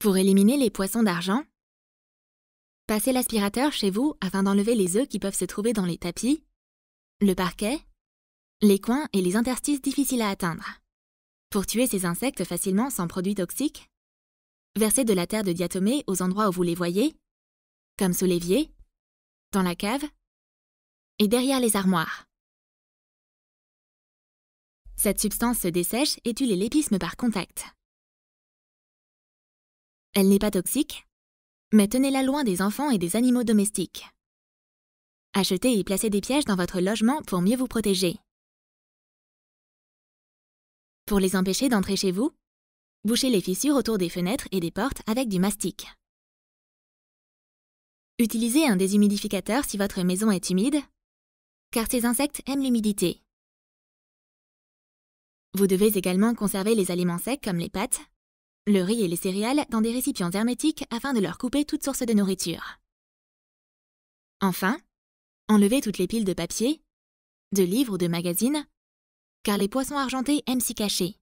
Pour éliminer les poissons d'argent, passez l'aspirateur chez vous afin d'enlever les œufs qui peuvent se trouver dans les tapis, le parquet, les coins et les interstices difficiles à atteindre. Pour tuer ces insectes facilement sans produits toxiques, versez de la terre de diatomée aux endroits où vous les voyez, comme sous l'évier, dans la cave et derrière les armoires. Cette substance se dessèche et tue les lépismes par contact. Elle n'est pas toxique, mais tenez-la loin des enfants et des animaux domestiques. Achetez et placez des pièges dans votre logement pour mieux vous protéger. Pour les empêcher d'entrer chez vous, bouchez les fissures autour des fenêtres et des portes avec du mastic. Utilisez un déshumidificateur si votre maison est humide, car ces insectes aiment l'humidité. Vous devez également conserver les aliments secs comme les pâtes, le riz et les céréales dans des récipients hermétiques afin de leur couper toute source de nourriture. Enfin, enlevez toutes les piles de papier, de livres ou de magazines, car les poissons argentés aiment s'y cacher.